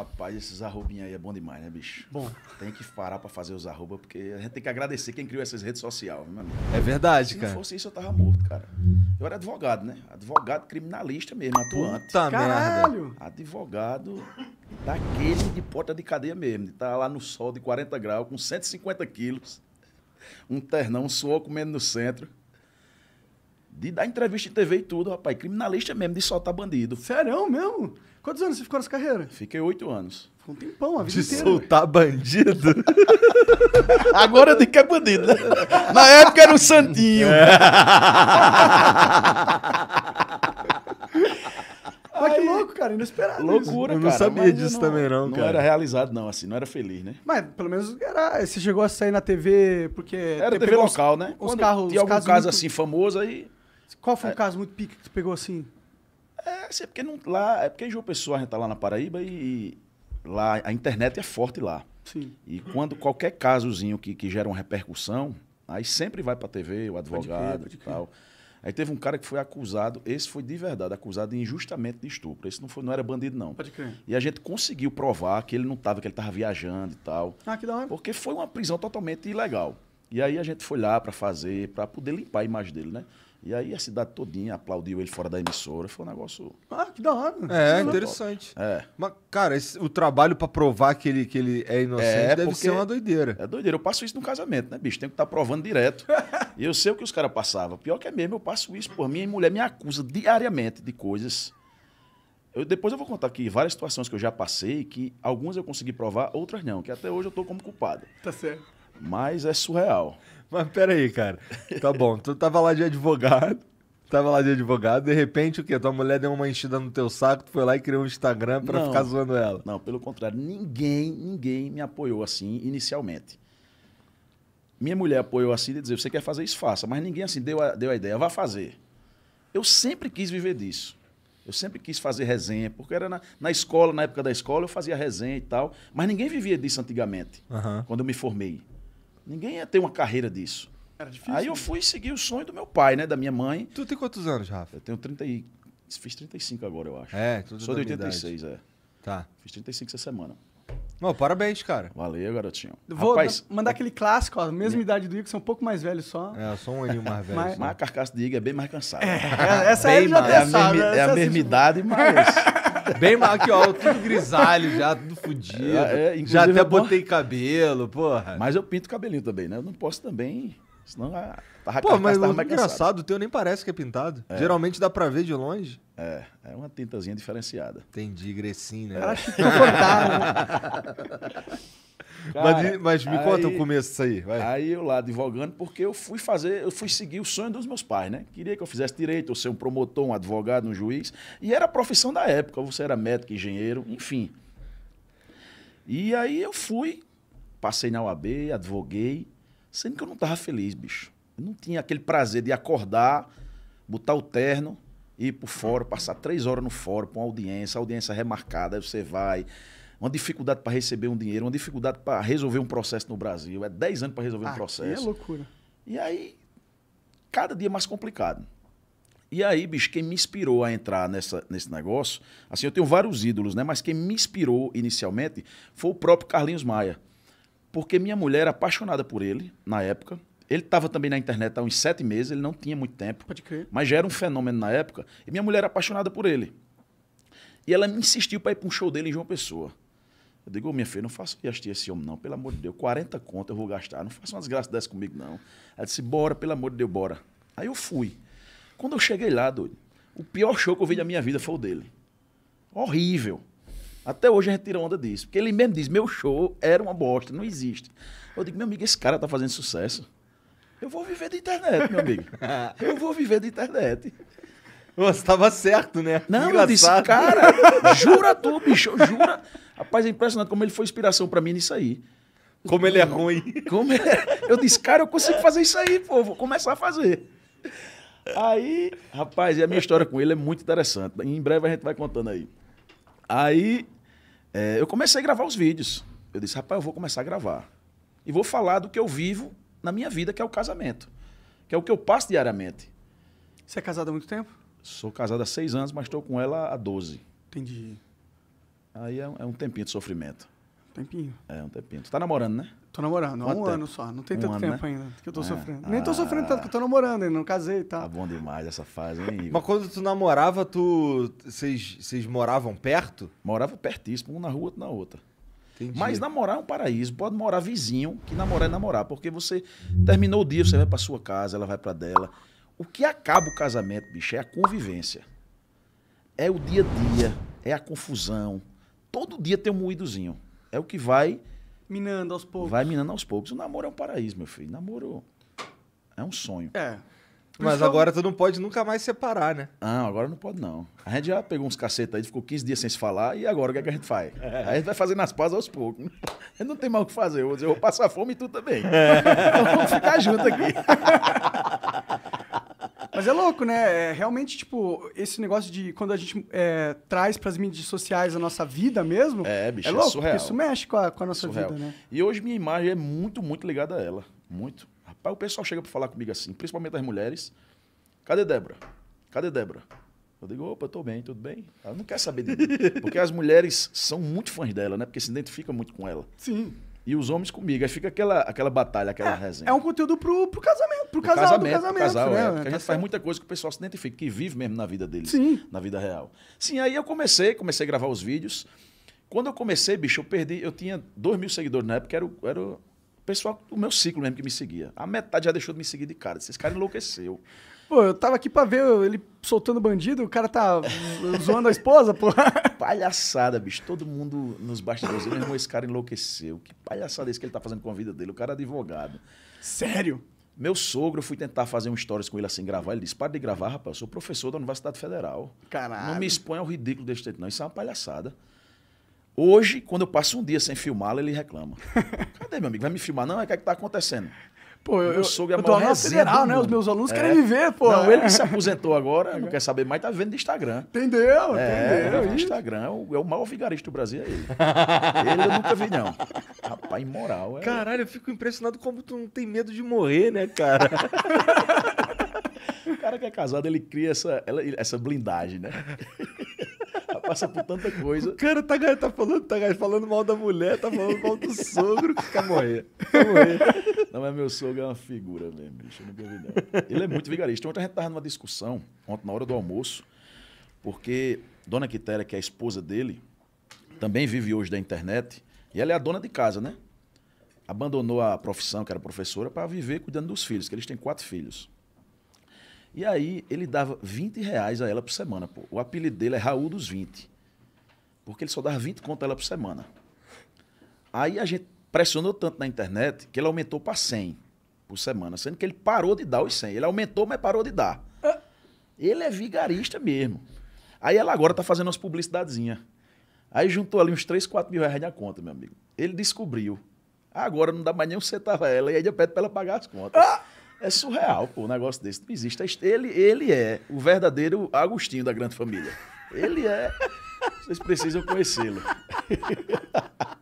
Rapaz, esses arrobinhos aí é bom demais, né, bicho? Bom. Tem que parar pra fazer os arroba, porque a gente tem que agradecer quem criou essas redes sociais, meu amigo. É verdade, Se cara. Se não fosse isso, eu tava morto, cara. Eu era advogado, né? Advogado criminalista mesmo, atuante. Puta Caralho! Merda. Advogado daquele de porta de cadeia mesmo, de tá lá no sol de 40 graus, com 150 quilos, um ternão, um suor comendo no centro de dar entrevista em TV e tudo, rapaz. Criminalista mesmo, de soltar bandido. Serão mesmo? Quantos anos você ficou nessa carreira? Fiquei oito anos. Foi um tempão, a vida De inteira. soltar bandido. Agora tem que é bandido, né? Na época era um santinho. É. Mas que louco, cara, inesperado. Loucura, Eu não cara. sabia disso não- também, não, cara. Não era realizado, não, assim, não era feliz, né? Mas pelo menos era, você chegou a sair na TV porque. Era TV local, né? Os Quando carros. Tinha algum caso muito- assim famoso aí. Qual foi um é. caso muito pique que tu pegou assim? É, assim, é porque não, lá, é porque João Pessoa a gente tá lá na Paraíba e, lá a internet é forte lá. Sim. E quando qualquer casozinho que, que gera uma repercussão, aí sempre vai para TV, o advogado e tal. Aí teve um cara que foi acusado, esse foi de verdade, acusado injustamente de estupro. Esse não, foi, não era bandido, não. Pode crer. E a gente conseguiu provar que ele não estava, que ele estava viajando e tal. Ah, que da hora. Porque foi uma prisão totalmente ilegal. E aí a gente foi lá para fazer, para poder limpar a imagem dele, né? E aí a cidade todinha aplaudiu ele fora da emissora. Foi um negócio. Ah, que da hora. É, é interessante. É. Mas, cara, esse, o trabalho para provar que ele, que ele é inocente é, deve ser uma doideira. É doideira. Eu passo isso no casamento, né, bicho? tem que estar tá provando direto. e eu sei o que os caras passavam. Pior que é mesmo, eu passo isso por minha mulher me acusa diariamente de coisas. Eu, depois eu vou contar aqui várias situações que eu já passei, que algumas eu consegui provar, outras não, que até hoje eu tô como culpado. Tá certo. Mas é surreal. Mas peraí, cara. Tá bom, tu tava lá de advogado, tava lá de advogado, de repente o quê? Tua mulher deu uma enchida no teu saco, tu foi lá e criou um Instagram para ficar zoando ela. Não, pelo contrário, ninguém, ninguém me apoiou assim inicialmente. Minha mulher apoiou assim de dizer, você quer fazer isso, faça. Mas ninguém assim deu a, deu a ideia, vá fazer. Eu sempre quis viver disso. Eu sempre quis fazer resenha, porque era na, na, escola, na época da escola, eu fazia resenha e tal. Mas ninguém vivia disso antigamente, uhum. quando eu me formei. Ninguém ia ter uma carreira disso. Era difícil. Aí eu né? fui seguir o sonho do meu pai, né? Da minha mãe. Tu tem quantos anos, Rafa? Eu tenho 30 e... Fiz 35 agora, eu acho. É, tudo tá Sou de 86, é. Tá. Fiz 35 essa semana. Oh, parabéns, cara. Valeu, garotinho. Vou Rapaz, mandar é- aquele clássico, ó, mesma idade do Igor, é um pouco mais velho só. É, eu sou um aninho mais velho. mas, mas a carcaça do Igor é bem mais cansada. É, essa aí já mais, é, a é, é a mesma assim- idade, mas Bem mal aqui, ó, tudo grisalho já, tudo fudido. É, é, já até é botei cabelo, porra. Mas eu pinto cabelinho também, né? Eu não posso também. Senão a tarra Pô, mas tarra é engraçado, o teu nem parece que é pintado. É. Geralmente dá pra ver de longe. É, é uma tintazinha diferenciada. Entendi, grecinho, né? Acho que fantasma. Cara, mas, mas, me aí, conta o começo disso aí. Vai. Aí eu lá advogando, porque eu fui fazer, eu fui seguir o sonho dos meus pais, né? Queria que eu fizesse direito, ou ser um promotor, um advogado, um juiz. E era a profissão da época. Você era médico, engenheiro, enfim. E aí eu fui, passei na UAB, advoguei, sendo que eu não estava feliz, bicho. Eu não tinha aquele prazer de acordar, botar o terno, ir pro fórum, passar três horas no fórum, pra uma audiência, audiência remarcada, aí você vai uma dificuldade para receber um dinheiro, uma dificuldade para resolver um processo no Brasil. É 10 anos para resolver um é processo. É loucura. E aí, cada dia mais complicado. E aí, bicho, quem me inspirou a entrar nessa, nesse negócio, assim, eu tenho vários ídolos, né? Mas quem me inspirou inicialmente foi o próprio Carlinhos Maia. Porque minha mulher era apaixonada por ele, na época. Ele estava também na internet há uns sete meses, ele não tinha muito tempo. Pode crer. Mas já era um fenômeno na época. E minha mulher era apaixonada por ele. E ela me insistiu para ir para um show dele em João Pessoa. Eu digo, oh, minha filha, não faço gastar esse homem, não, pelo amor de Deus. 40 contas eu vou gastar, não faça uma desgraça dessa comigo, não. Ela disse, bora, pelo amor de Deus, bora. Aí eu fui. Quando eu cheguei lá, doido, o pior show que eu vi da minha vida foi o dele. Horrível. Até hoje a gente tira onda disso. Porque ele mesmo diz, meu show era uma bosta, não existe. Eu digo, meu amigo, esse cara tá fazendo sucesso. Eu vou viver da internet, meu amigo. Eu vou viver da internet. Você tava certo, né? Não, Engraçado. eu disse, cara, jura tu, bicho, jura. Rapaz, é impressionante como ele foi inspiração para mim nisso aí. Como ele é ruim. Como é? Eu disse, cara, eu consigo fazer isso aí, pô, vou começar a fazer. Aí, rapaz, e a minha história com ele é muito interessante. Em breve a gente vai contando aí. Aí, é, eu comecei a gravar os vídeos. Eu disse, rapaz, eu vou começar a gravar. E vou falar do que eu vivo na minha vida, que é o casamento. Que é o que eu passo diariamente. Você é casado há muito tempo? Sou casado há seis anos, mas estou com ela há 12. Entendi. Aí é um, é um tempinho de sofrimento. Tempinho. É, um tempinho. Tu tá namorando, né? Tô namorando, há um tempo? ano só. Não tem um tanto ano, tempo né? ainda que eu tô é. sofrendo. Nem tô ah. sofrendo tanto, que eu tô namorando ainda, não casei e tal. Tá bom demais essa fase, hein? Mas quando tu namorava, tu. Vocês moravam perto? Morava pertíssimo, um na rua, outro na outra. Entendi. Mas namorar é um paraíso. Pode morar vizinho, que namorar é namorar. Porque você terminou o dia, você vai pra sua casa, ela vai pra dela. O que acaba o casamento, bicho, é a convivência. É o dia a dia, é a confusão todo dia tem um moídozinho. É o que vai. Minando aos poucos. Vai minando aos poucos. O namoro é um paraíso, meu filho. namoro é um sonho. É. Por Mas agora tu não pode nunca mais separar, né? Não, ah, agora não pode não. A gente já pegou uns cacetes aí, ficou 15 dias sem se falar, e agora o que, é que a gente faz? É. Aí a gente vai fazendo as pazes aos poucos. Eu não tem mais o que fazer. Eu vou, passar fome e tu também. É. Então vamos ficar junto aqui. Mas é louco, né? É, realmente, tipo, esse negócio de quando a gente é, traz as mídias sociais a nossa vida mesmo. É, bicho, é, é, louco, surreal. Isso mexe com a, com a nossa surreal. vida, né? E hoje minha imagem é muito, muito ligada a ela. Muito. Rapaz, o pessoal chega para falar comigo assim, principalmente as mulheres. Cadê Débora? Cadê Débora? Eu digo, opa, tô bem, tudo bem? Ela não quer saber de mim. Porque as mulheres são muito fãs dela, né? Porque se identificam muito com ela. Sim e os homens comigo. Aí fica aquela, aquela batalha, aquela é, resenha. É um conteúdo pro, pro casamento, pro, pro casal, casamento, casamento, pro casal, é, né? É, porque tá a gente certo. faz muita coisa que o pessoal se identifica, que vive mesmo na vida deles, Sim. na vida real. Sim, aí eu comecei, comecei a gravar os vídeos. Quando eu comecei, bicho, eu perdi, eu tinha dois mil seguidores na época, era, era o pessoal do meu ciclo mesmo que me seguia. A metade já deixou de me seguir de cara. Esse cara enlouqueceu. Pô, eu tava aqui pra ver ele soltando bandido, o cara tá zoando a esposa, pô. Palhaçada, bicho. Todo mundo nos bastidores. Meu irmão, esse cara enlouqueceu. Que palhaçada esse é que ele tá fazendo com a vida dele. O cara é advogado. Sério? Meu sogro, eu fui tentar fazer um stories com ele assim, gravar. Ele disse: para de gravar, rapaz, eu sou professor da Universidade Federal. Caralho. Não me expõe ao ridículo desse jeito, não. Isso é uma palhaçada. Hoje, quando eu passo um dia sem filmá-lo, ele reclama. Cadê, meu amigo? Vai me filmar? Não, é o que é está acontecendo. Pô, eu, sou sogro é eu a federal, né? Os meus alunos é. querem viver, pô. Não, ele se aposentou agora, não quer saber mais, tá vendo no Instagram. Entendeu? É, entendeu? Instagram é o, é o maior vigarista do Brasil, é ele. ele eu nunca vi, não. Rapaz, imoral. É... Caralho, eu fico impressionado como tu não tem medo de morrer, né, cara? o cara que é casado, ele cria essa, essa blindagem, né? passa por tanta coisa. O cara tá, tá, falando, tá falando mal da mulher, tá falando mal do sogro. Quer morrer. Quer morrer. Não, mas meu sogro é uma figura mesmo, bicho. Eu nunca vi, não. Ele é muito vigarista. Ontem a gente estava numa discussão, ontem na hora do almoço, porque Dona Quitéria, que é a esposa dele, também vive hoje da internet, e ela é a dona de casa, né? Abandonou a profissão, que era professora, para viver cuidando dos filhos, que eles têm quatro filhos. E aí ele dava 20 reais a ela por semana. Pô. O apelido dele é Raul dos 20. Porque ele só dava 20 conto a ela por semana. Aí a gente pressionou tanto na internet que ele aumentou para 100 por semana, sendo que ele parou de dar os 100. Ele aumentou, mas parou de dar. Ele é vigarista mesmo. Aí ela agora tá fazendo umas publicidadezinhas. Aí juntou ali uns 3, 4 mil reais na conta, meu amigo. Ele descobriu. Agora não dá mais nem um centavo a ela e eu pede para ela pagar as contas. Ah! É surreal, pô, um negócio desse. Não existe. Ele, ele é o verdadeiro Agostinho da grande família. Ele é. Vocês precisam conhecê-lo.